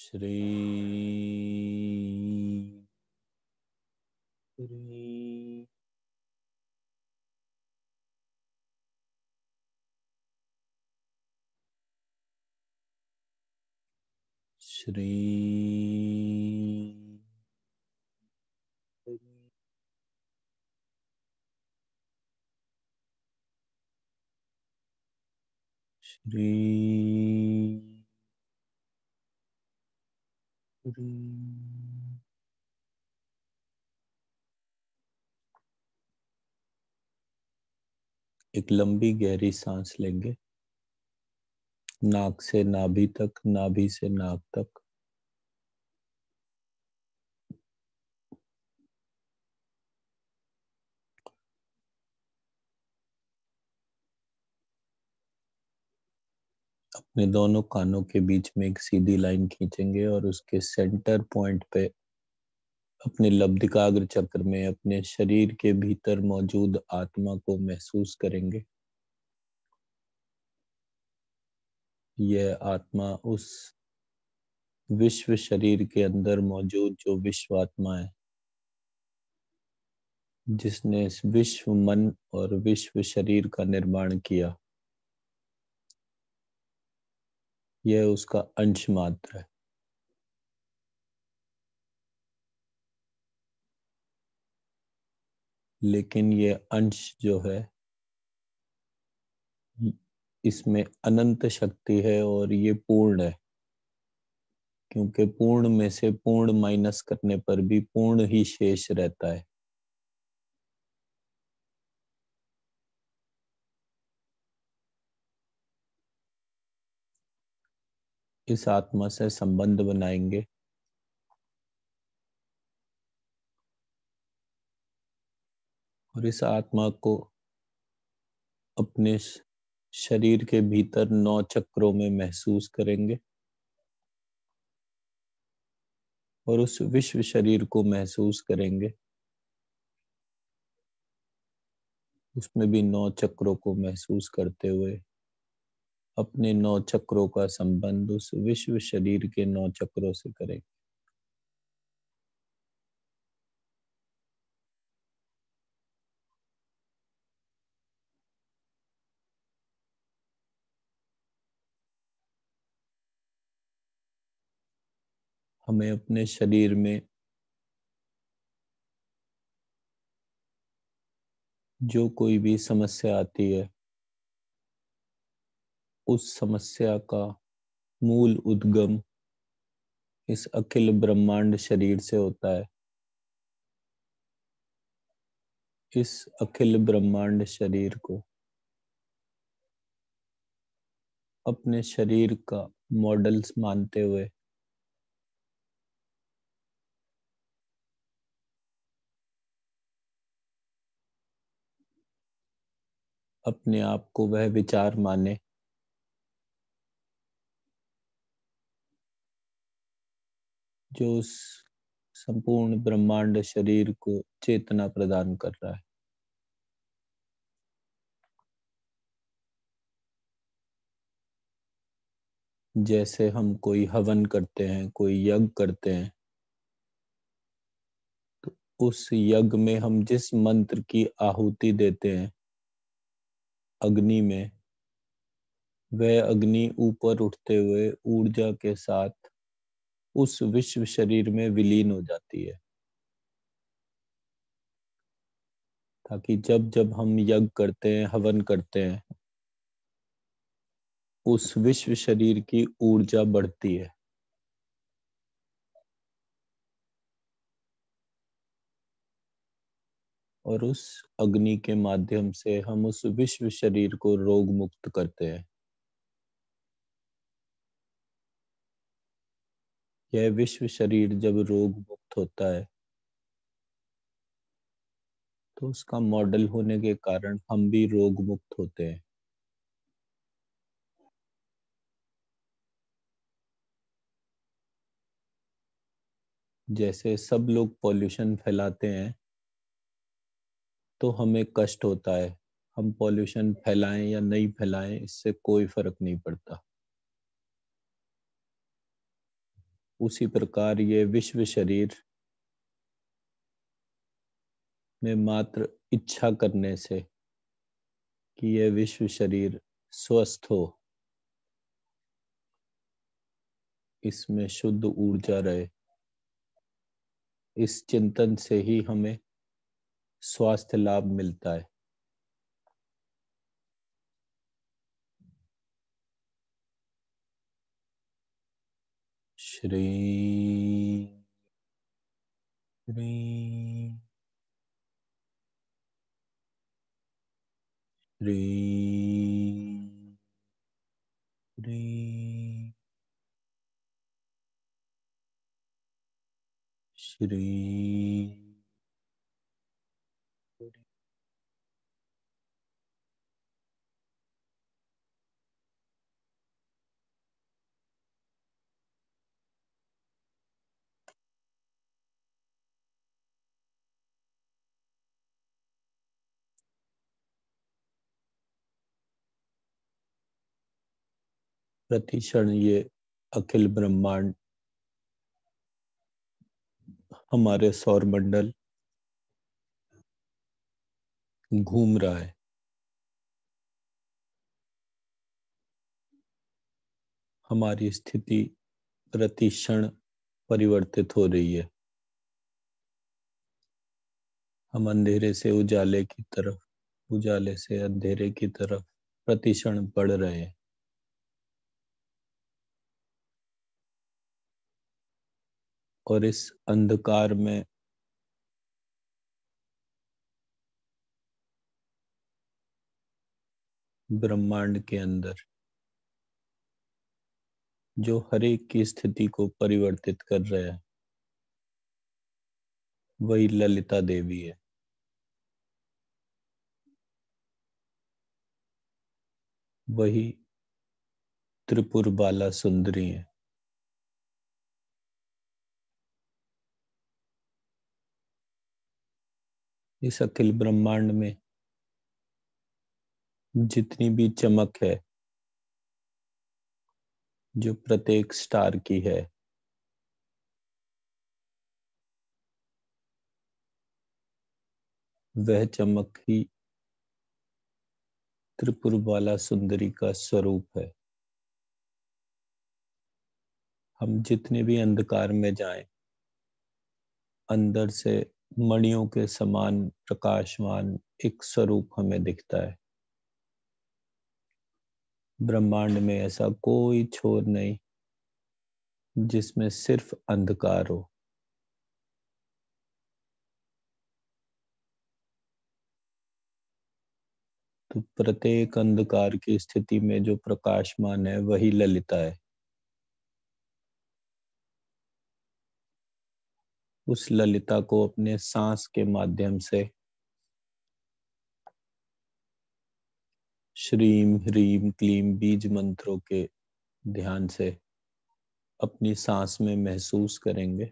श्री श्री श्री श्री एक लंबी गहरी सांस लेंगे नाक से नाभि तक नाभि से नाक तक अपने दोनों कानों के बीच में एक सीधी लाइन खींचेंगे और उसके सेंटर पॉइंट पे अपने लब्धिकाग्र चक्र में अपने शरीर के भीतर मौजूद आत्मा को महसूस करेंगे यह आत्मा उस विश्व शरीर के अंदर मौजूद जो विश्व आत्मा है जिसने इस विश्व मन और विश्व शरीर का निर्माण किया यह उसका अंश मात्र है लेकिन ये अंश जो है इसमें अनंत शक्ति है और ये पूर्ण है क्योंकि पूर्ण में से पूर्ण माइनस करने पर भी पूर्ण ही शेष रहता है किस आत्मा से संबंध बनाएंगे और इस आत्मा को अपने शरीर के भीतर नौ चक्रों में महसूस करेंगे और उस विश्व शरीर को महसूस करेंगे उसमें भी नौ चक्रों को महसूस करते हुए अपने नौ चक्रों का संबंध उस विश्व शरीर के नौ चक्रों से करें हमें अपने शरीर में जो कोई भी समस्या आती है उस समस्या का मूल उद्गम इस अखिल ब्रह्मांड शरीर से होता है इस अखिल ब्रह्मांड शरीर को अपने शरीर का मॉडल्स मानते हुए अपने आप को वह विचार माने जो उस संपूर्ण ब्रह्मांड शरीर को चेतना प्रदान कर रहा है जैसे हम कोई हवन करते हैं कोई यज्ञ करते हैं तो उस यज्ञ में हम जिस मंत्र की आहुति देते हैं अग्नि में वह अग्नि ऊपर उठते हुए ऊर्जा के साथ उस विश्व शरीर में विलीन हो जाती है ताकि जब जब हम यज्ञ करते हैं हवन करते हैं उस विश्व शरीर की ऊर्जा बढ़ती है और उस अग्नि के माध्यम से हम उस विश्व शरीर को रोग मुक्त करते हैं यह विश्व शरीर जब रोग मुक्त होता है तो उसका मॉडल होने के कारण हम भी रोग मुक्त होते हैं जैसे सब लोग पॉल्यूशन फैलाते हैं तो हमें कष्ट होता है हम पॉल्यूशन फैलाएं या नहीं फैलाएं इससे कोई फर्क नहीं पड़ता उसी प्रकार ये विश्व शरीर में मात्र इच्छा करने से कि यह विश्व शरीर स्वस्थ हो इसमें शुद्ध ऊर्जा रहे इस चिंतन से ही हमें स्वास्थ्य लाभ मिलता है Shri Shri Shri Shri प्रतिक्षण ये अखिल ब्रह्मांड हमारे सौर मंडल घूम रहा है हमारी स्थिति प्रतिक्षण परिवर्तित हो रही है हम अंधेरे से उजाले की तरफ उजाले से अंधेरे की तरफ प्रतिक्षण बढ़ रहे हैं और इस अंधकार में ब्रह्मांड के अंदर जो हर एक की स्थिति को परिवर्तित कर रहा है वही ललिता देवी है वही त्रिपुर बाला सुंदरी है इस अखिल ब्रह्मांड में जितनी भी चमक है जो प्रत्येक स्टार की है वह चमक ही त्रिपुर बाला सुंदरी का स्वरूप है हम जितने भी अंधकार में जाएं अंदर से मणियों के समान प्रकाशमान एक स्वरूप हमें दिखता है ब्रह्मांड में ऐसा कोई छोर नहीं जिसमें सिर्फ अंधकार हो तो प्रत्येक अंधकार की स्थिति में जो प्रकाशमान है वही ललिता है उस ललिता को अपने सांस के माध्यम से श्रीम ह्रीम क्लीम बीज मंत्रों के ध्यान से अपनी सांस में महसूस करेंगे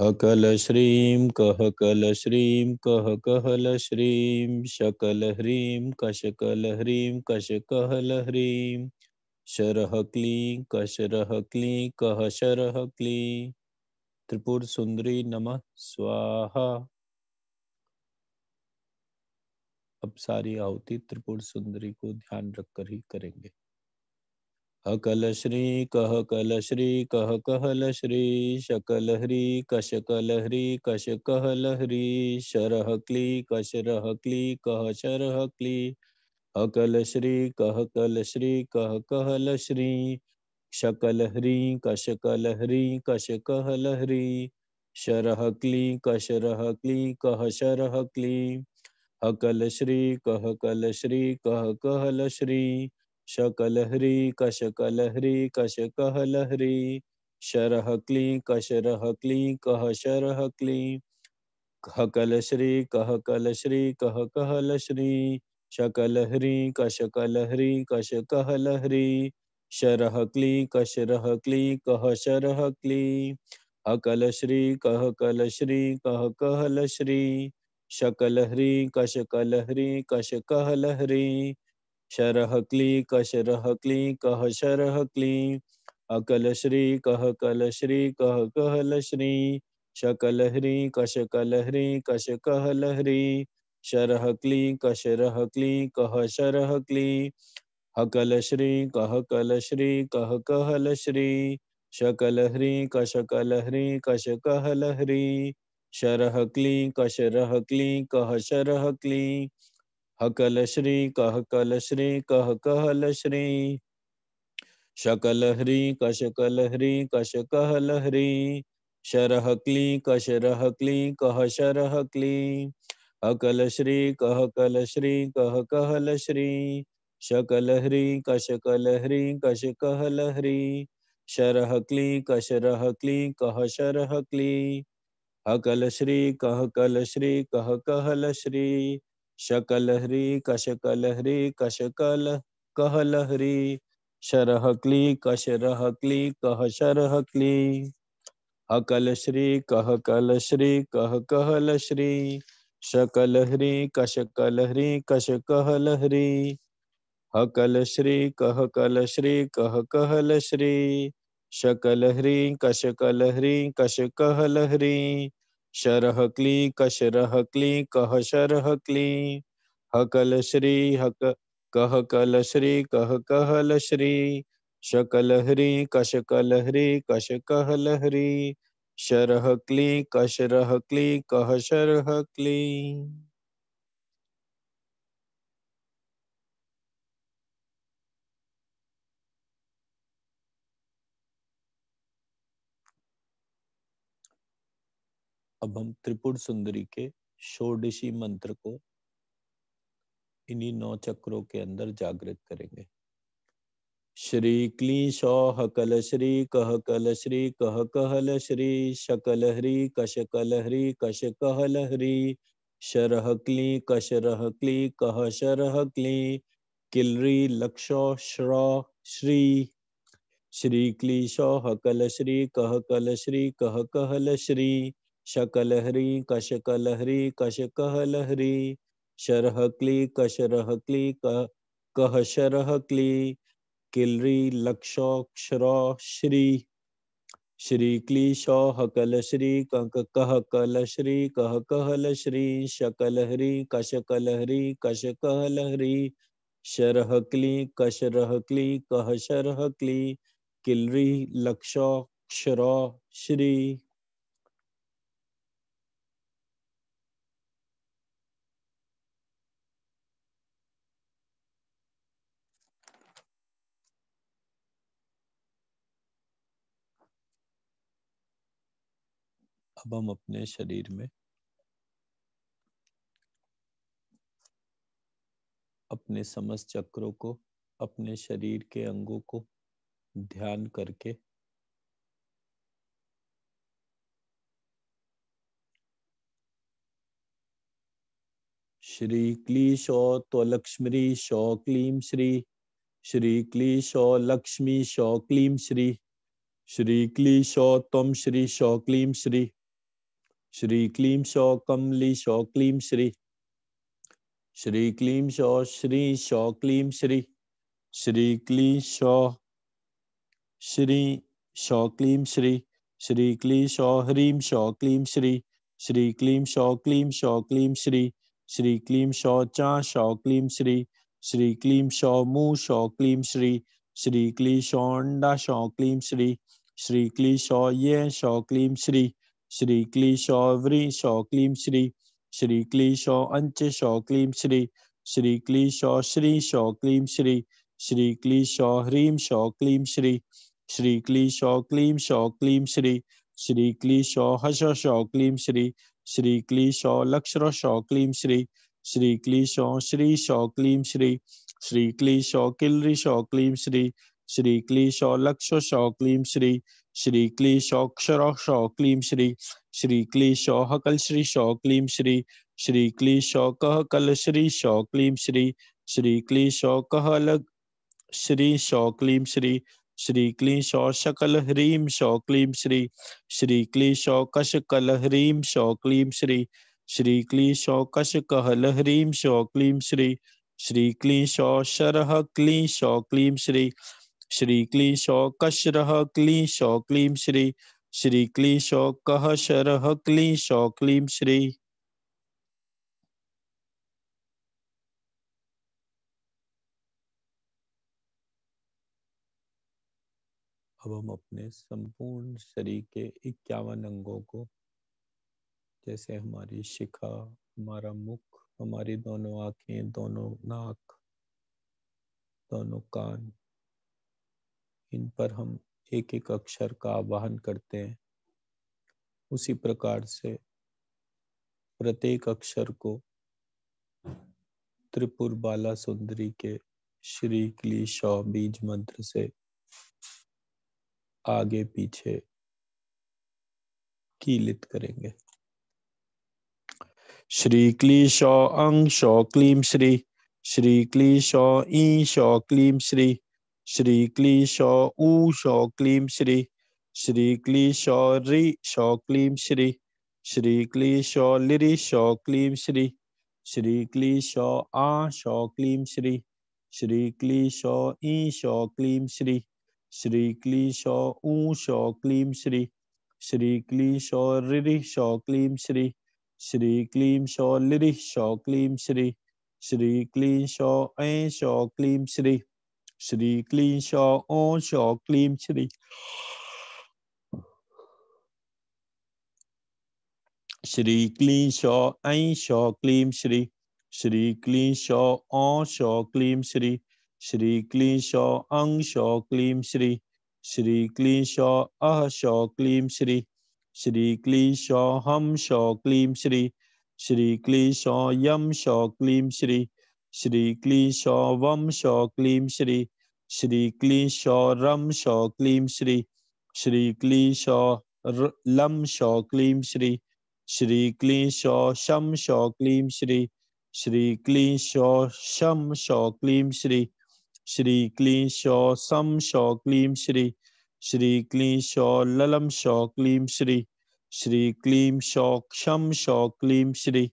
हकल श्रीम कह कल श्रीम कह कहल श्रीम शकल कश कशकल ह्रीम कश कहल ह्रीम शरह क्ली कशरह क्ली कह शरह क्ली त्रिपुर सुंदरी नमः स्वाहा अब सारी आहुति त्रिपुर सुंदरी को ध्यान रखकर ही करेंगे अकल श्री कह कल श्री कह कहल श्री शकल हरी कश कल हरी कश कहल हरी शरह क्ली कशरह क्ली कह शरह क्ली, कह शरह क्ली अकल श्री कह कल श्री कह कहल श्री शकल ह्री कश कल ह्री कश कहल ह्री शरह क्ली कश रह क्ली कह शरह क्ली अकल श्री कह कल श्री कह कहल श्री शकल ह्री कश कल ह्री कश कहल ह्री शरह क्ली कश रह क्ली कह शरह क्ली हकल श्री कह कल श्री कह कहल श्री शकलहरी कशकलहरी कशकहलहरी शरह क्ली कशरह क्ली कह शरह क्ली अकल श्री कह कल श्री कह कहल श्री शकलहरी कशकलहरी कशकहलहरी शरह क्ली कशरह क्ली कह शरह क्ली अकल श्री कह कल श्री कह कहल श्री शकलहरी कशकलहरी कशकहलहरी शरह क्ली कशरह क्ली कह शरह क्ली हकल श्री कह कल श्री कह कहल श्री शकल ह्री कशकल ह्री कश कहल ह्री शरह क्ली कशरह क्ली कह शरह क्ली हकल श्री कह कल श्री कह कहल श्री शकल ह्री कशकल ह्री कश कहल ह्री शरह क्ली कशरह क्ली कह शरह क्ली अकल श्री कह कल श्री कह कहल श्री शकल ह्री कश कल ह्री कश कहल ह्री शरह क्ली कश रह क्ली कह शरह क्ली अकल श्री कह कल श्री कह कहल श्री शकल ह्री कश कल ह्री कश कल कहल ह्री शरह क्ली कश रह क्ली कह शरह क्ली अकल श्री कह कल श्री कह कहल श्री शकल ह्री कशकल ह्री कश कहल ह्री हकल श्री कह कल श्री कह कहल श्री शकल ह्री कशकल ह्री कश कहल ह्री शरह क्ली कशरह क्ली कह शरह क्ली हकल श्री हक कह कल श्री कह कहल श्री शकल ह्री कशकल ह्री कश कहल ह्री शरह क्ली कशरह क्ली कह शरह क्ली अब हम त्रिपुर सुंदरी के षोडशी मंत्र को इन्हीं नौ चक्रों के अंदर जागृत करेंगे श्री क्लीशौह कल श्री कह कल श्री कह कहल श्री शकल हरी कश कल हरी कश कहल हरी शरह क्ली कश रह क्ली कह शरह क्ली किलरी लक्षौ श्रौ श्री श्री क्लीशौ हकल श्री कह कल श्री कह कहल श्री शकल हरी कश कल हरी कश कहल हरी शरह क्ली कश रह क्ली कह कह शरह क्ली किलरी लक्ष क्षरो श्री श्री क्ली हकल श्री कंक कह कल श्री कह कहल श्री शकल हरी कश कल हरी कश कहल हरी शरह क्ली कश रह क्ली कह शरह क्ली किलरी लक्ष क्षरो श्री अब हम अपने शरीर में अपने समस्त चक्रों को अपने शरीर के अंगों को ध्यान करके श्री क्ली शो तो लक्ष्मी शो क्लीम श्री श्री क्ली शो लक्ष्मी शो क्लीम श्री श्री क्ली शो श्री शो क्लीम श्री श्री क्लीम शौ कमली शो क्लीम श्री श्री क्लीम शो श्री शो क्लीम श्री श्री क्ली शो श्री शो क्लीम श्री श्री क्ली शो ह्रीम शो क्लीम श्री श्री क्लीम शो क्लीम शो क्लीम श्री श्री क्लीम शो चा शो क्लीम श्री श्री क्लीम शो मु शो क्लीम श्री श्री क्ली शो अंडा शो क्लीम श्री श्री क्ली शो ये शो क्लीम श्री श्री क्लीशो व्रीशो क्लीम श्री श्री क्लीशो अंचशो क्लीम श्री श्री क्लीशो श्रीशो क्लीम श्री श्री क्लीशो ह्रीम शो क्लीम श्री श्री क्लीशो क्लीम शो क्लीम श्री श्री क्लीशो हशो क्लीम श्री श्री क्लीशो लक्षरशो क्लीम श्री श्री क्लीशो श्रीशो क्लीम श्री श्री क्लीशो किलरिशो क्लीम श्री श्री क्लीशो लक्षशो क्लीं श्री श्री क्लीशौक्षरौक्ष क्लीं श्री श्री क्लीशौह कल श्री शौ क्लीं श्री श्री कह कल श्री शौ क्लीं श्री श्री कह लग श्री शौ क्लीं श्री श्री क्लीं शौ शकल ह्रीं शौ श्री श्री क्ली कश कल ह्रीम शौ क्लीं श्री श्री क्ली कश कहल ह्रीं शौ क्लीं श्री श्री क्ली शौ शरह क्लीं शौ क्लीं श्री श्री रह क्ली क्लीशो क्लीम श्री श्री क्लीशो कह शरह क्लीशो क्लीम श्री अब हम अपने संपूर्ण शरीर के इक्यावन अंगों को जैसे हमारी शिखा हमारा मुख हमारी दोनों आंखें दोनों नाक दोनों कान इन पर हम एक एक अक्षर का आवाहन करते हैं उसी प्रकार से प्रत्येक अक्षर को त्रिपुर बाला सुंदरी के श्री क्ली शौ बीज मंत्र से आगे पीछे कीलित करेंगे श्री क्ली शौ अंग शौ क्लीम श्री श्री क्ली शौ ई शौ क्लीम श्री श्री क्ली शो ऊ शो क्लीम श्री श्री क्ली शो री शो क्लीम श्री श्री क्ली शो लिरी शो क्लीम श्री श्री क्ली शो आ शो क्लीम श्री श्री क्ली शो ई शो क्लीम श्री श्री क्ली शो ऊ शो क्लीम श्री श्री क्ली शो रिरी शो क्लीम श्री श्री क्लीम शो लिरी शो क्लीम श्री श्री क्ली शो ऐ शो क्लीम श्री Shri Clean Shaw, On Shaw, Clean Shri. Shri Clean Shaw, Ain Shaw, Clean Shri. Shri Clean Shaw, On Shaw, Clean Shri. Shri Clean Shaw, Ang Shaw, Clean Shri. Shri Clean Shaw, Ah Shaw, Clean Shri. Shri Clean Shaw, Hum Shaw, Clean Shri. Shri Clean Shaw, Yum Shaw, Clean Shri. श्री क्ली शौ वम शौ क्लीम श्री श्री क्ली शौ रम शौ क्लीम श्री श्री क्ली शौ लम शौ क्लीम श्री श्री क्ली शौ शम शौ क्लीम श्री श्री क्ली शौ शम शौ क्लीम श्री श्री क्ली शौ सम शौ क्लीम श्री श्री क्ली शौ ललम शौ क्लीम श्री श्री क्लीम शौ क्षम शौ क्लीम श्री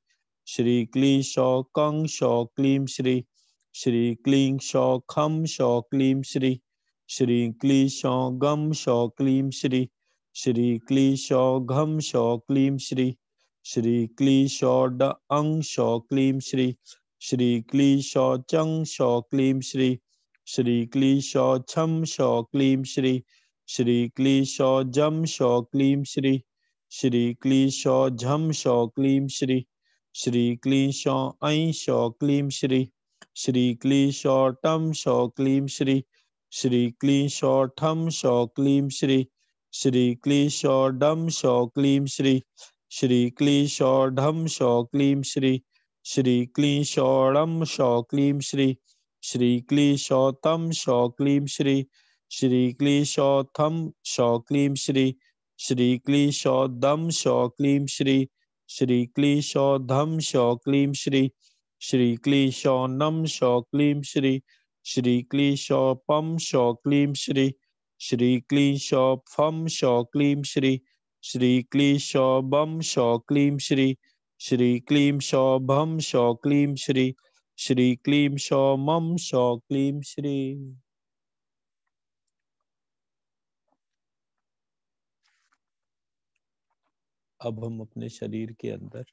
श्री क्ली शौ कंग शौ क्लीम श्री श्री क्ली शौ खम शौ क्लीम श्री श्री क्ली शौ गम शौ क्लीम श्री श्री क्ली शौ घम शौ क्लीम श्री श्री क्ली शौ ड अंग शौ क्लीम श्री श्री क्ली शौ चंग शौ क्लीम श्री श्री क्ली शौ छम शौ क्लीम श्री श्री क्ली शौ जम शौ क्लीम श्री श्री क्ली शौ झम शौ क्लीम श्री श्री शौ ऐ शौ क्लीं श्री श्री शौ टम शौ क्लीं श्री श्री शौ ठम शौ क्लीं श्री श्री शौ डम शौ क्लीं श्री श्री शौ ढम शौ क्लीं श्री श्री क्लीशौडं शौ शौ क्लीं श्री श्री शौ तम शौ क्लीं श्री श्री शौ थम शौ क्लीं श्री श्री शौ दम शौ क्लीं श्री श्री क्ली शौ धम शौ क्लीम श्री श्री क्ली शौ नम शौ क्लीम श्री श्री क्ली शौ पम शौ क्लीम श्री श्री क्ली शौ फम शौ क्लीम श्री श्री क्ली शौ बम शौ क्लीम श्री श्री क्लीम शौ भम शौ क्लीम श्री श्री क्लीम शौ मम शौ क्लीम श्री अब हम अपने शरीर के अंदर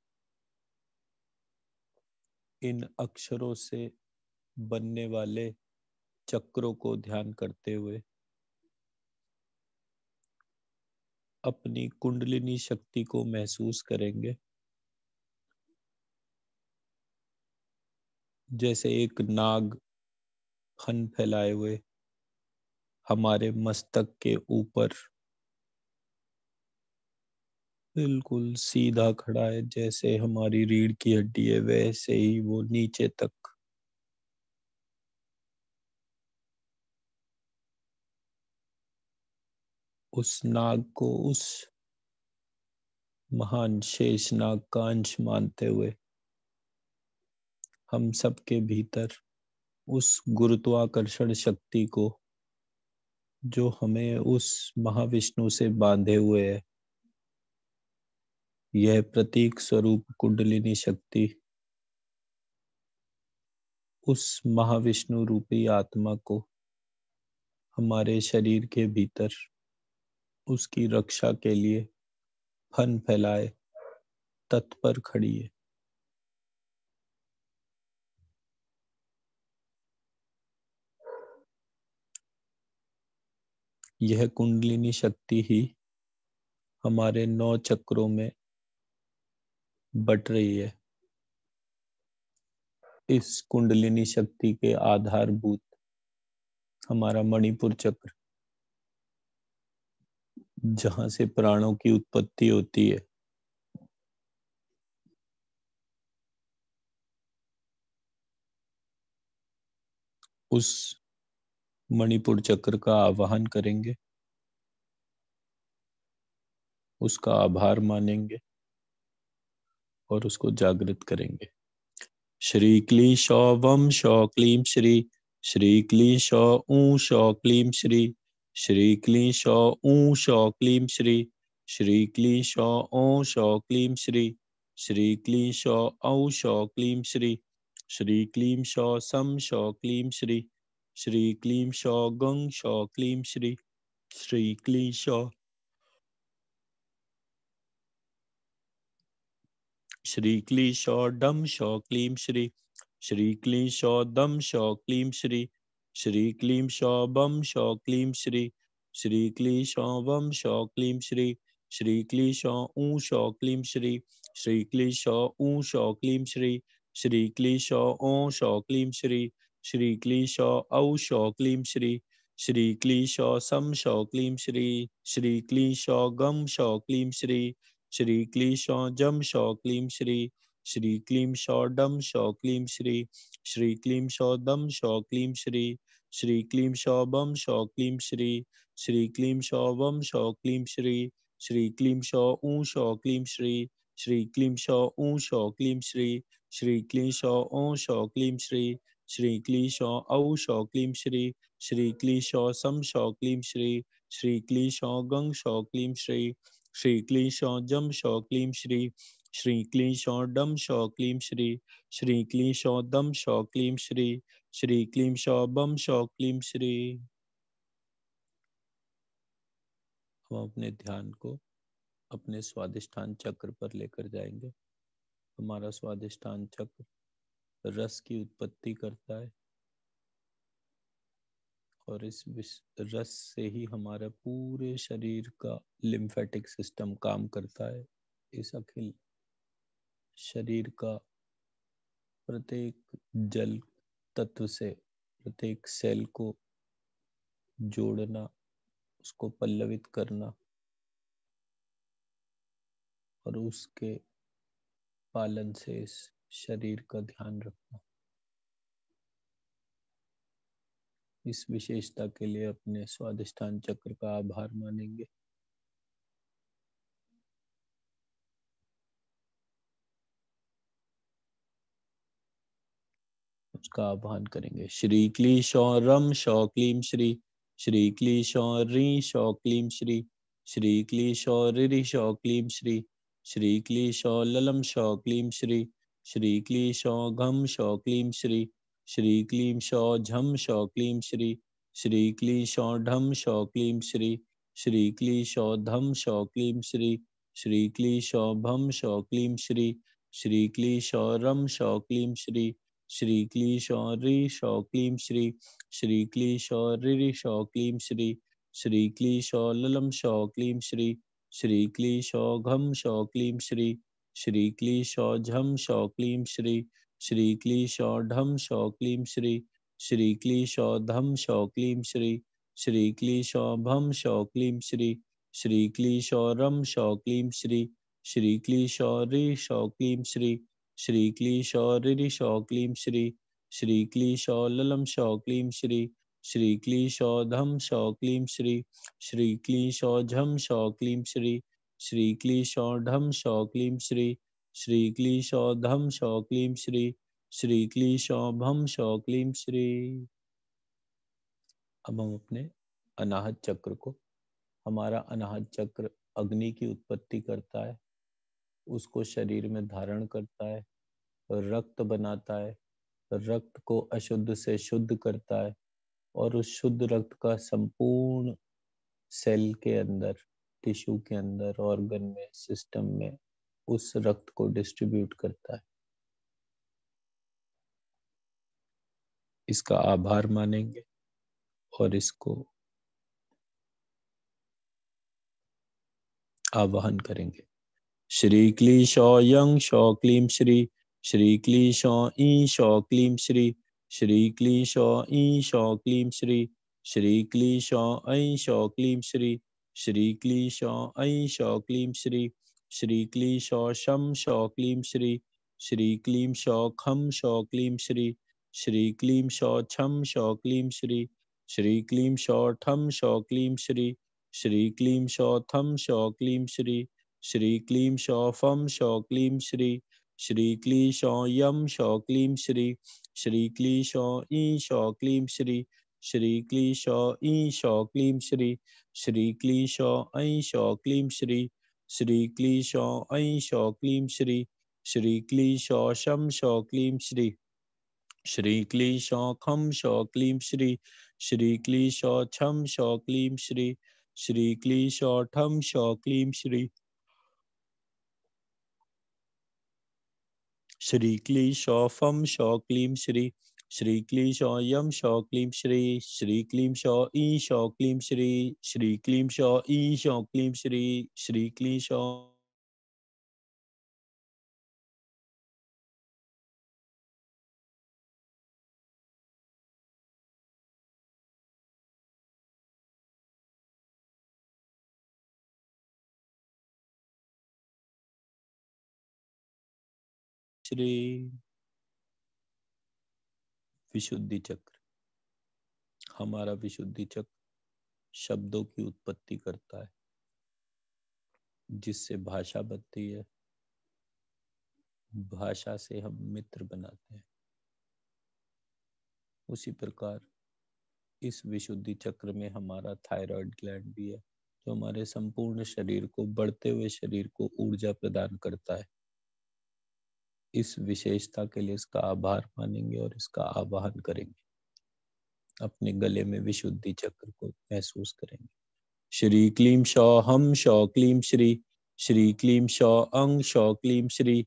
इन अक्षरों से बनने वाले चक्रों को ध्यान करते हुए अपनी कुंडलिनी शक्ति को महसूस करेंगे जैसे एक नाग फन फैलाए हुए हमारे मस्तक के ऊपर बिल्कुल सीधा खड़ा है जैसे हमारी रीढ़ की हड्डी है वैसे ही वो नीचे तक उस नाग को उस महान शेष नाग का अंश मानते हुए हम सबके भीतर उस गुरुत्वाकर्षण शक्ति को जो हमें उस महाविष्णु से बांधे हुए है यह प्रतीक स्वरूप कुंडलिनी शक्ति उस महाविष्णु रूपी आत्मा को हमारे शरीर के भीतर उसकी रक्षा के लिए फन फैलाए तत्पर खड़ी है यह कुंडलिनी शक्ति ही हमारे नौ चक्रों में बट रही है इस कुंडलिनी शक्ति के आधारभूत हमारा मणिपुर चक्र जहां से प्राणों की उत्पत्ति होती है उस मणिपुर चक्र का आवाहन करेंगे उसका आभार मानेंगे और उसको जागृत करेंगे श्री क्ली शौ वम शौ क्लीम श्री श्री क्ली शौ ऊ शौ क्लीम श्री श्री क्ली शौ ऊ शौ क्लीम श्री श्री क्ली शौ ओ शौ क्लीम श्री श्री क्ली शौ औ शौ क्लीम श्री श्री क्लीम शौ सम शौ क्लीम श्री श्री क्लीम शौ गंग शौ क्लीम श्री श्री क्ली शौ श्री क्ली शौ डम शौ क्लीम श्री श्री क्ली शौ दम शौ क्लीम श्री श्री क्लीम शौ बम शौ क्लीम श्री श्री क्ली शौ बम शौ क्लीम श्री श्री क्ली शौ ऊ शौ क्लीम श्री श्री क्ली शौ ऊ शौ क्लीम श्री श्री क्ली शौ ओ शौ क्लीम श्री श्री क्ली शौ औ शौ क्लीम श्री श्री क्ली शौ सम शौ क्लीम श्री श्री क्ली शौ गम शौ क्लीम श्री श्री क्ली शौ जम शौ क्लीम श्री श्री क्लीम शौ डम शौ क्लीम श्री श्री क्लीम शौ दम शौ क्लीम श्री श्री क्लीम शौ बम शौ क्लीम श्री श्री क्लीम शौ बम शौ क्लीम श्री श्री क्लीम शौ ऊ शौ क्लीम श्री श्री क्लीम शौ ऊ शौ क्लीम श्री श्री क्ली शौ ओ शौ क्लीम श्री श्री क्ली शौ औ शौ क्लीम श्री श्री क्ली शौ सम शौ क्लीम श्री श्री क्ली शौ गंग शौ क्लीम श्री श्री क्लीं शौ जम शौ क्लीं श्री श्री क्लीं शौ डम शौ क्लीं श्री श्री क्लीं शौ दम शौ क्लीं श्री श्री क्लीं शौ बम शौ क्लीं श्री हम अपने ध्यान को अपने स्वादिष्ठान चक्र पर लेकर जाएंगे हमारा स्वादिष्ठान चक्र रस की उत्पत्ति करता है और इस रस से ही हमारा पूरे शरीर का लिम्फेटिक सिस्टम काम करता है इस अखिल शरीर का प्रत्येक जल तत्व से प्रत्येक सेल को जोड़ना उसको पल्लवित करना और उसके पालन से इस शरीर का ध्यान रखना इस विशेषता के लिए अपने स्वादिष्ठान चक्र का आभार मानेंगे उसका आह्वान करेंगे श्री क्ली शौरम क्लीम श्री श्री क्ली शौरी शौक्लीम श्री श्री क्ली शौरि क्लीम श्री श्री क्ली शौ क्लीम श्री श्री क्ली शौघम क्लीम श्री श्री क्लीम शौ झम शौ क्लीम श्री श्री क्ली शौ ढम शौ क्लीम श्री श्री क्ली शौ धम शौ क्लीम श्री श्री क्ली शौ भम शौ क्लीम श्री श्री क्ली शौ रम शौ क्लीम श्री श्री क्ली शौ री शौ क्लीम श्री श्री क्ली शौ रि शौ क्लीम श्री श्री क्ली शौ ललम शौ क्लीम श्री श्री क्ली शौ घम शौ क्लीम श्री श्री क्ली शौ झम शौ क्लीं श्री श्री क्लीशौ ढम शौ क्लीं श्री श्री क्लीशौ धम शौ क्लीं श्री श्री क्लीशौ भम शौ क्लीं श्री श्री क्लीशौ रम शौ क्लीं श्री श्री क्लीशौ रि शौ क्लीं श्री श्री क्लीशौ रि शौ क्लीं श्री श्री क्लीशौ ललम शौ क्लीं श्री श्री क्लीशौ धम शौ क्लीं श्री श्री क्लीशौ झम शौ क्लीं श्री श्री क्लीशौ ढम शौ क्लीं श्री श्री श्रीक्लीशो धम शौ क्लीं श्री श्री श्रीक्लीशो भम शौ क्लीं श्री अब हम अपने अनाहत चक्र को हमारा अनाहत चक्र अग्नि की उत्पत्ति करता है उसको शरीर में धारण करता है रक्त बनाता है रक्त को अशुद्ध से शुद्ध करता है और उस शुद्ध रक्त का संपूर्ण सेल के अंदर टिश्यू के अंदर ऑर्गन में सिस्टम में उस रक्त को डिस्ट्रीब्यूट करता है इसका आभार मानेंगे और इसको आवाहन करेंगे श्री क्ली शौ यंग शो क्लीम श्री श्री क्ली शौ ई शो क्लीम श्री श्री क्ली शौ ई शो क्लीम श्री श्री क्ली शौ ऐ क्लीम श्री श्री क्ली शौ ऐ शौ क्लीम श्री श्री क्ली शौ शम शौ क्लीम श्री श्री क्लीम शौ खम शौ क्लीम श्री श्री क्लीम शौ छम शौ क्लीम श्री श्री क्लीम शौ ठम शौ क्लीम श्री श्री क्लीम शौ थम शौ क्लीम श्री श्री क्लीम शौ फम शौ क्लीम श्री श्री क्ली शौ यम शौ क्लीम श्री श्री क्ली शौ ई शौ क्लीम श्री श्री क्ली शौ ई शौ क्लीम श्री श्री क्ली शौ ऐ शौ क्लीम श्री श्री क्ली शौ ऐं शौ क्लीं श्री श्री क्ली शौ शं शौ क्लीं श्री श्री क्ली शौ खं शौ क्लीं श्री श्री क्ली शौ छं शौ क्लीं श्री श्री क्ली शौ ठं शौ क्लीं श्री श्री क्ली शौ फं शौ क्लीं श्री श्रीक्लीशोऽयं शो क्लीं श्री श्रीक्लीं शो ई शो क्लीं श्री श्रीक्लीं शो ई शो क्लीं श्री श्रीक्लीं शो श्री विशुद्धि चक्र हमारा विशुद्धि चक्र शब्दों की उत्पत्ति करता है जिससे भाषा बनती है भाषा से हम मित्र बनाते हैं उसी प्रकार इस विशुद्धि चक्र में हमारा थायराइड ग्लैंड भी है जो हमारे संपूर्ण शरीर को बढ़ते हुए शरीर को ऊर्जा प्रदान करता है इस विशेषता के लिए इसका आभार मानेंगे और इसका आवाहन करेंगे अपने गले में विशुद्धि चक्र को महसूस करेंगे श्री क्लीम शौ हम शौ क्लीम श्री श्री क्लीम शौ अंग शौ क्लीम श्री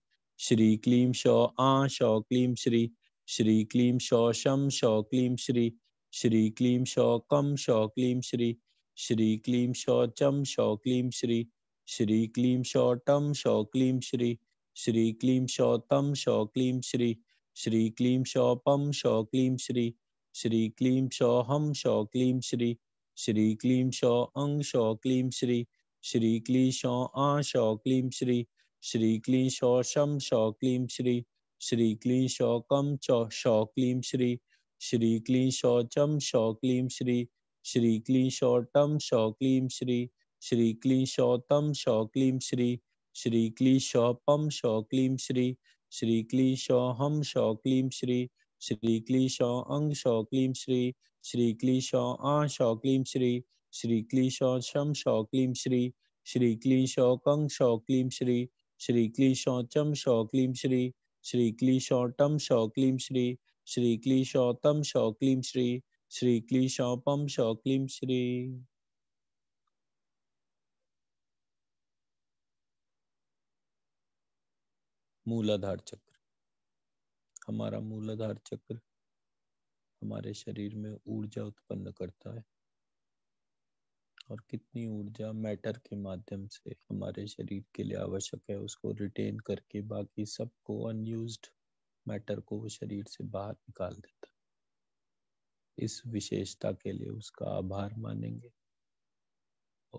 श्री क्लीम शौ आ शौ क्लीम श्री श्री क्लीम शौ शम शौ क्लीम श्री श्री क्लीम शौ कम शौ क्लीम श्री श्री क्लीम शौ चम शौ क्लीम श्री श्री क्लीम शौ टम शौ क्लीम श्री श्री क्लीं शौतं शौ क्लीम श्री श्री क्लीं शौपं शौ क्लीम श्री श्री क्लीं शौहं शौ क्लीम श्री श्री क्लीम शौ अंग शौ क्लीम श्री श्री क्ली शौ आ शौ क्लीम श्री श्री क्ली शौ शं शौ क्लीम श्री श्री क्ली शौ चौ शौ क्लीम श्री श्री क्लीं शौचं शौ क्लीम श्री श्री क्लीं शौटं शौ क्लीम श्री श्री क्लीं शौतं शौ क्लीम श्री श्री क्ली पम शौ क्लीम श्री श्री क्लीश हम शौ क्लीम श्री श्री क्लीश अंग शौ क्लीम श्री श्री क्लीश आ शौ क्लीम श्री श्री क्लीश शम शौ क्लीम श्री श्री क्लीश कंग शौ क्लीम श्री श्री क्लीश चम शौ क्लीम श्री श्री क्लीश टम शौ क्लीम श्री श्री क्लीश तम शौ क्लीम श्री श्री क्लीश पम शौ क्लीम श्री मूलाधार चक्र हमारा मूलाधार चक्र हमारे शरीर में ऊर्जा उत्पन्न करता है और कितनी ऊर्जा मैटर के माध्यम से हमारे शरीर के लिए आवश्यक है उसको रिटेन करके बाकी सबको अनयूज्ड मैटर को वो शरीर से बाहर निकाल देता है इस विशेषता के लिए उसका आभार मानेंगे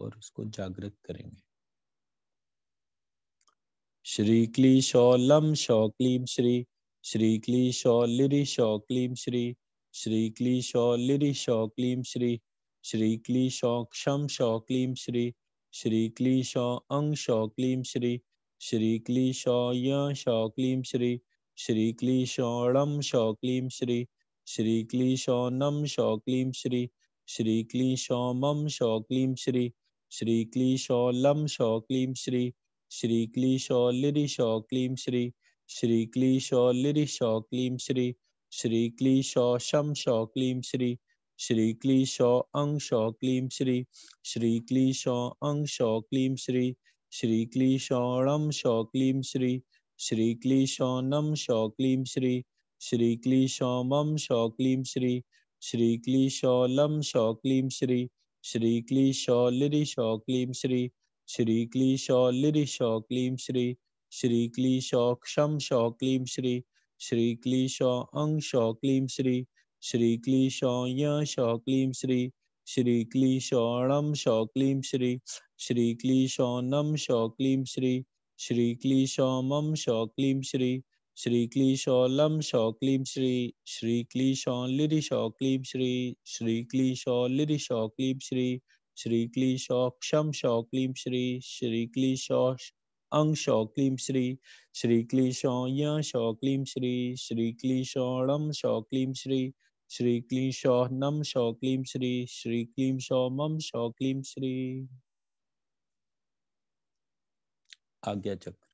और उसको जागृत करेंगे श्री क्ली श्रीक्लीशौलं शौक्लीं श्री श्री क्ली श्रीक्लीशौलिरि शौक्लीं श्री श्री क्ली श्रीक्लीशौलिरि शौक्लीं श्री श्री क्ली श्रीक्लीशौक्षं शौक्लीं श्री श्री क्ली श्रीक्लीशौ अं शौक्लीं श्री श्री क्ली श्रीक्लीशौय शौक्लीं श्री श्री क्ली श्रीक्लीशौणं शौक्लीं श्री श्री क्ली श्रीक्लीशौनं शौक्लीं श्री श्री क्ली श्रीक्लीशौमं शौक्लीं श्री श्री क्ली श्रीक्लीशौलं शौक्लीं श्री श्री लिरी शौ क्लीम श्री श्री लिरी शौ क्लीम श्री श्री क्लीशौ शम शौ क्लीम श्री श्री क्लीशौ अंग शौ क्लीम श्री श्री क्लीशौ अंग शौ क्लीम श्री श्री क्लीशौ णं शौ क्लीम श्री श्री क्लीशौ नम शौ क्लीम श्री श्री क्लीशौ मम शौ क्लीम श्री श्री क्लीशौ लम शौ क्लीम श्री श्री लिरी शौ क्लीम श्री श्री क्लीशौ शौ क्लीं श्री श्री शौ क्षम शौ क्लीं श्री श्री शौ अंग शौ क्लीं श्री श्री शौ य शौ क्लीं श्री श्री क्लीशौ णं शौ क्लीं श्री श्री शौ नम शौ क्लीं श्री श्री शौ मम शौ क्लीं श्री श्री क्लीशौ लं शौ क्लीं श्री श्री क्लीशौ शौ क्लीं श्री श्री क्लीशौ शौ क्लीं श्री श्री क्लीशौ क्षम शौ क्लीम श्री श्री क्लीशौ अंग शौ क्लीम श्री श्री क्लीशौ य शौ क्लीम श्री श्री क्ली णम शौ क्लीम श्री श्री क्ली शौ नम शौ क्लीम श्री श्री क्लीम शौ मम शौ क्लीम श्री आज्ञा चक्र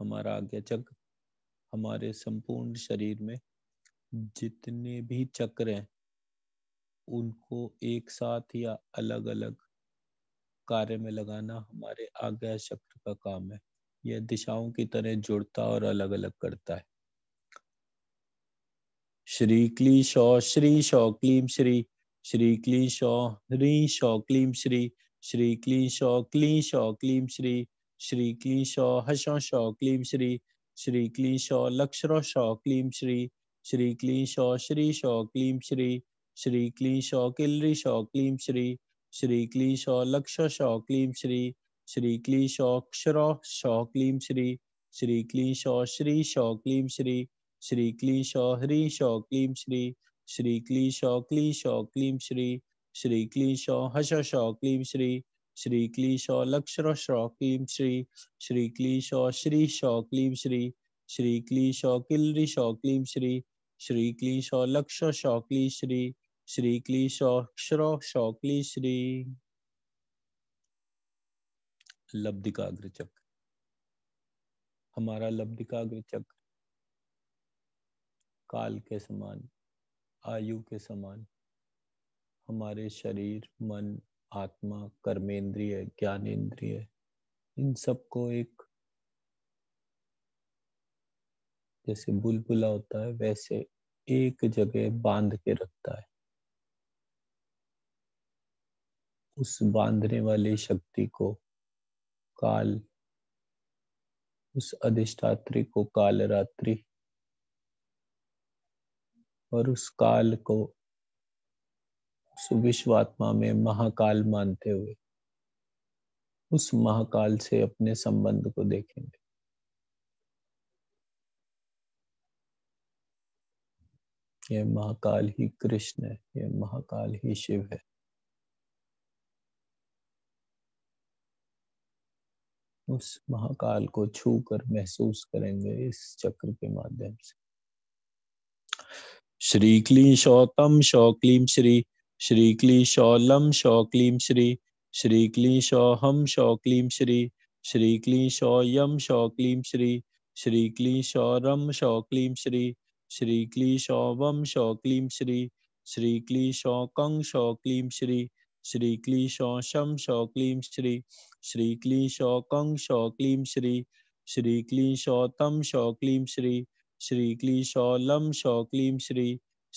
हमारा आज्ञा चक्र हमारे संपूर्ण शरीर में जितने भी चक्र हैं उनको एक साथ या अलग अलग कार्य में लगाना हमारे आज्ञा चक्र का काम है यह दिशाओं की तरह जुड़ता और अलग अलग करता है श्री क्ली शौ श्री शौ क्लीम श्री श्री क्ली शौ ह्री शौ क्लीम श्री श्री क्ली शौ क्ली शौ क्लीम श्री श्री क्ली शौ हशौ शौ क्लीम श्री श्री क्ली शौ लक्षरो शौ क्लीम श्री श्री क्ली शौ श्री शौ क्लीम श्री श्री क्ली शौ किलरी शौ क्लीम श्री श्री क्ली शौ लक्ष शौ क्लीम श्री श्री क्ली शौ क्षर शौ क्लीम श्री श्री क्ली शौ श्री शौ क्लीम श्री श्री क्ली शौ ह्री शौ क्लीम श्री श्री क्ली शौ क्ली शौ क्लीम श्री श्री क्ली शौ हश शौ क्लीम श्री श्री क्ली शौ लक्षर शौ क्लीम श्री श्री क्ली शौ श्री शौ क्लीम श्री श्री क्ली शौ किलरी शौ क्लीम श्री श्री क्ली शौ लक्ष शौ क्ली श्री श्री क्ली शौक्ली श्री लब्धिकाग्र चक्र हमारा लब्धिकाग्र चक्र काल के समान आयु के समान हमारे शरीर मन आत्मा कर्मेंद्रिय ज्ञानेन्द्रिय इन सबको एक जैसे बुलबुला होता है वैसे एक जगह बांध के रखता है उस बांधने वाली शक्ति को काल उस अधिष्ठात्री को काल रात्रि और उस काल को उस विश्वात्मा में महाकाल मानते हुए उस महाकाल से अपने संबंध को देखेंगे ये महाकाल ही कृष्ण है ये महाकाल ही शिव है उस महाकाल को छू कर महसूस करेंगे इस चक्र के माध्यम से श्री क्ली शौतम शौक्लीम श्री श्री क्ली शौलम शौक्लीम श्री श्री क्ली शौहम शौक्लीम श्री श्री क्ली शौयम शौक्लीम श्री श्री क्ली शौरम शौक्लीम श्री श्री क्ली शौवम शौक्लीम श्री श्री क्लीं शौकं शौक्लीं श्री श्री क्लीशो शम शो क्लीं श्री श्री क्लीशो कंग शो क्लीं श्री श्री क्लीशो तम शो क्लीं श्री श्री क्लीशो लम शो क्लीं श्री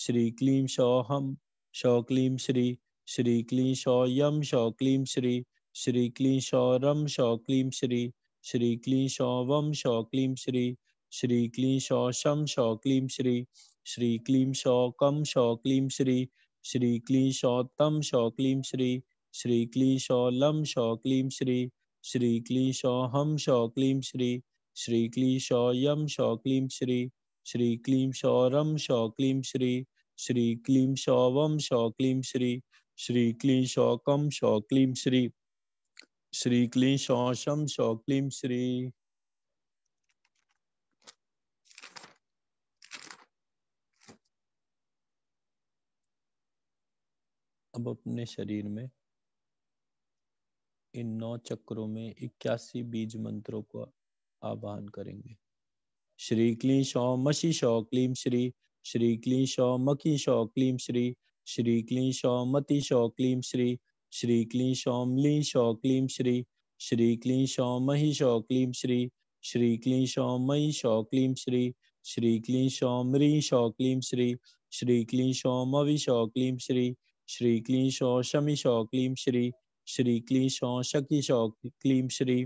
श्री क्लीं शो हम शो क्लीं श्री श्री क्ली शो यम शो क्लीं श्री श्री क्ली शो रम शो क्लीं श्री श्री क्ली शो वम शो क्लीं श्री श्री क्ली शो शम शो क्लीं श्री श्री क्लीं शो कम शो क्लीं श्री श्री क्ली शौ तम शौ क्लीम श्री श्री क्ली शौ लम शौ क्लीम श्री श्री क्ली शौ हम शौ क्लीम श्री श्री क्ली शौ यम शौ क्लीम श्री श्री क्लीम शौ रम शौ क्लीम श्री श्री क्लीम शौ वम शौ क्लीम श्री श्री क्लीं शौकम शौक्लीं श्री श्री क्लीं शौशम शौक्लीं श्री अब अपने शरीर में इन नौ चक्रों में इक्यासी बीज मंत्रों को आवाहन करेंगे श्री क्ली शौ मशी शौ क्लीम श्री श्री क्ली शौ मकी शौ क्लीम श्री श्री क्ली शौ मति शौ क्लीम श्री श्री क्ली शौ लीं शौ क्लीम श्री श्री क्ली शौ मही शौ क्लीम श्री श्री क्ली शौ मई शौ क्लीम श्री श्री क्ली शौ म्री शौ क्लीम श्री श्री क्ली शौ मवि शौ क्लीम श्री श्री क्लीं शौ शमी शौ क्लीं श्री श्री क्लीं शौ शकी शौ क्लीं श्री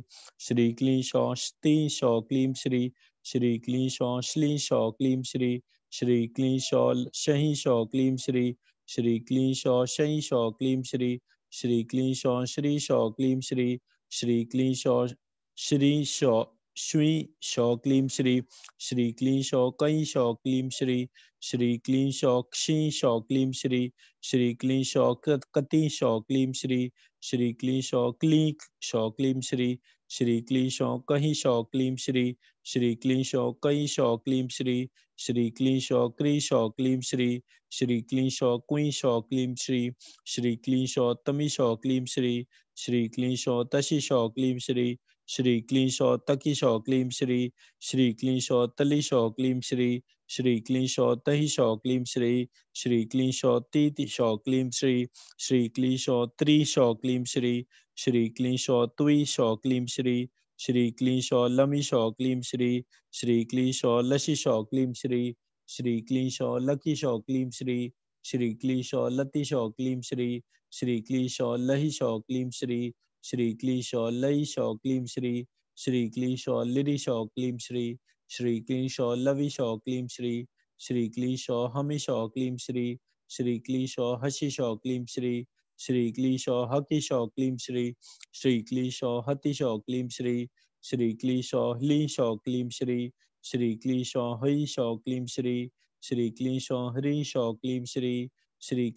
श्री क्लीं शौ स्ती शौ क्लीं श्री श्री क्लीं शौ श्ली शौ क्लीं श्री श्री क्लीं शौ शही शौ क्लीं श्री श्री क्लीं शौ शही शौ क्लीं श्री श्री क्लीं शौ श्री शौ क्लीं श्री श्री क्लीं शौ श्री शौ श्री शौ क्लीम श्री श्री क्लीं शौ कई शौ क्लीम श्री श्री क्लीं शौ क्षी शौ क्लीम श्री श्री क्लीं शौ कति शौ क्लीम श्री श्री क्लीं शौ क्ली शौ क्लीम श्री श्री क्लीं शौ कहीं शौ क्लीम श्री श्री क्लीं शौ कई शौ क्लीम श्री श्री क्लीं शौ क्री शौ क्लीम श्री श्री क्लीं शौ कुई शौ क्लीम श्री श्री क्लीं शौ तमी शौ क्लीम श्री श्री क्लीं शौ तशी शौ क्लीम श्री श्री क्लीं शौ तकी श्री श्री क्लीं शौ तली श्री श्री क्लीं शौ तही श्री श्री क्लीं शौ ती श्री श्री क्लीं शौ त्री श्री श्री क्लीं शौ तुई श्री श्री क्ली शौ लमी श्री श्री क्लीं शौ लशी श्री श्री क्ली शौ लकी श्री श्री क्लीं शौ लती श्री श्री क्लीं शौ लही श्री श्री श्रीक्लीशो लईशो क्लीं श्री श्री क्ली शौलरी क्लीं श्री श्री श्रीक्लीशो लविशो क्लीं श्री श्रीक्लीशो हमिशो क्लीं श्री श्री श्रीक्लीशो हशिशो क्लीं श्री श्री श्रीक्लीशो हकिशो क्लीं श्री श्री श्रीक्लीशो शौहति क्लीं श्री श्री क्ली ह्लीशो क्लीं श्री श्री क्ली हईशो क्लीं श्री श्री श्रीक्लीशो ह्रीशो क्लीं श्री श्री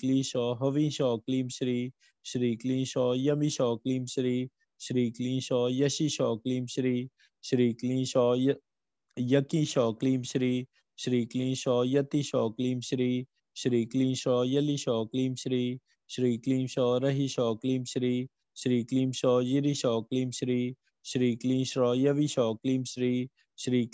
हवी शौ क्लीम श्री श्री यमी शौ क्लीम श्री श्री यशी शौ क्लीम श्री श्री यकी शौ क्लीम श्री श्री यति शौ क्लीम श्री श्री यली शौ क्लीम श्री श्री रही शौ क्लीम श्री श्री क्लीशो शौ क्लीम श्री श्री यवि शौ क्लीम श्री श्री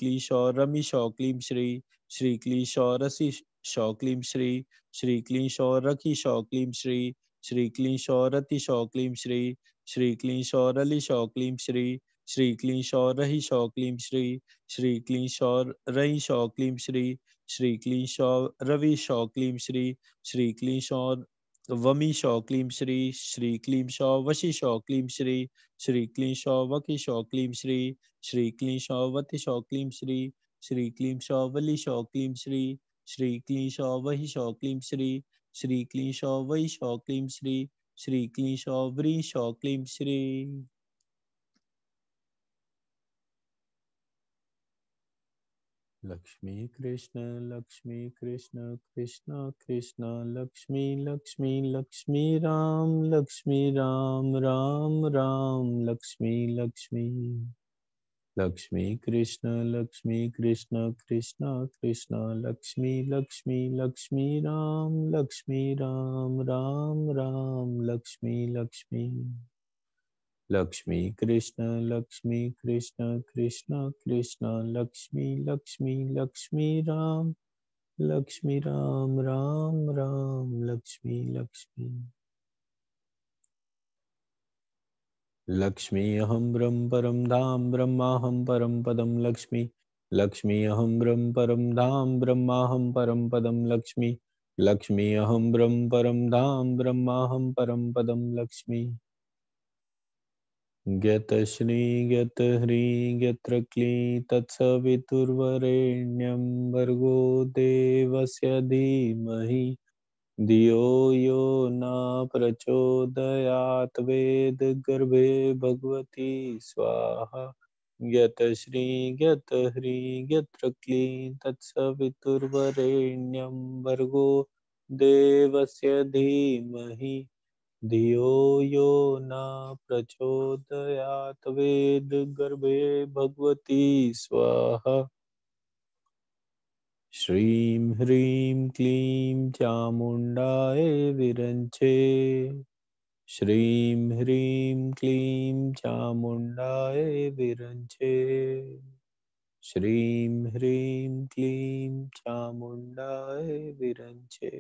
रमी शौ क्लीम श्री श्री क्लीशो रसी शौक्लीम श्री श्री क्लीं शौरखी रखी शौक्लीम श्री श्री क्लीं शौर रति शौक्लीम श्री श्री क्लीं शौर अली शौक्लीम श्री श्री क्लीं शौर रही शौक्लीम श्री श्री क्लीं शौर रही शौक्लीम श्री श्री क्लीं शौ रवि शौक्लीम श्री श्री क्लीं शौर वमी शौक्लीम श्री श्री क्लीम शौ वशी शौक्लीम श्री श्री क्लीं शौ वकी शौक्लीम श्री श्री क्लीं शौवति शौक्लीम श्री श्री क्लीम शौवली शौक्लीम श्री श्री क्लीं शौ वही शौ क्लीं श्री श्री क्लीं शौ वही शौ क्लीं श्री श्री क्लीं शौ व्री शौ क्लीं श्री लक्ष्मी कृष्ण लक्ष्मी कृष्ण कृष्ण कृष्ण लक्ष्मी लक्ष्मी लक्ष्मी राम लक्ष्मी राम राम राम लक्ष्मी लक्ष्मी लक्ष्मी कृष्ण लक्ष्मी कृष्ण कृष्ण कृष्ण लक्ष्मी लक्ष्मी लक्ष्मी राम लक्ष्मी राम राम राम लक्ष्मी लक्ष्मी लक्ष्मी कृष्ण लक्ष्मी कृष्ण कृष्ण कृष्ण लक्ष्मी लक्ष्मी लक्ष्मी राम लक्ष्मी राम राम राम लक्ष्मी लक्ष्मी लक्ष्मी अहम ब्रह्म परम धाम ब्रह्माहम परम पदम लक्ष्मी लक्ष्मी अहम ब्रह्म परम धाम ब्रह्माहम परम पदम लक्ष्मी लक्ष्मी अहम ब्रह्म परम धाम ब्रह्माहम परम पदम लक्ष्मी गतश्रीगतह्रीगत्र क्ली तत्सवितुर्वरेण्यं भर्गो देवस्य धीमहि दियो यो न वेद गर्भे भगवती स्वाहा यत श्री यत ह्री यत्र क्लीं तत्सवितुर्वरेण्यं भर्गो देवस्य धीमहि धियो यो न वेद गर्भे भगवती स्वाहा श्रीं ह्रीं क्लीं चामुण्डाय विरञ्चे श्रीं ह्रीं क्लीं चामुण्डाय विरञ्चे श्रीं ह्रीं क्लीं चामुण्डाय विरञ्चे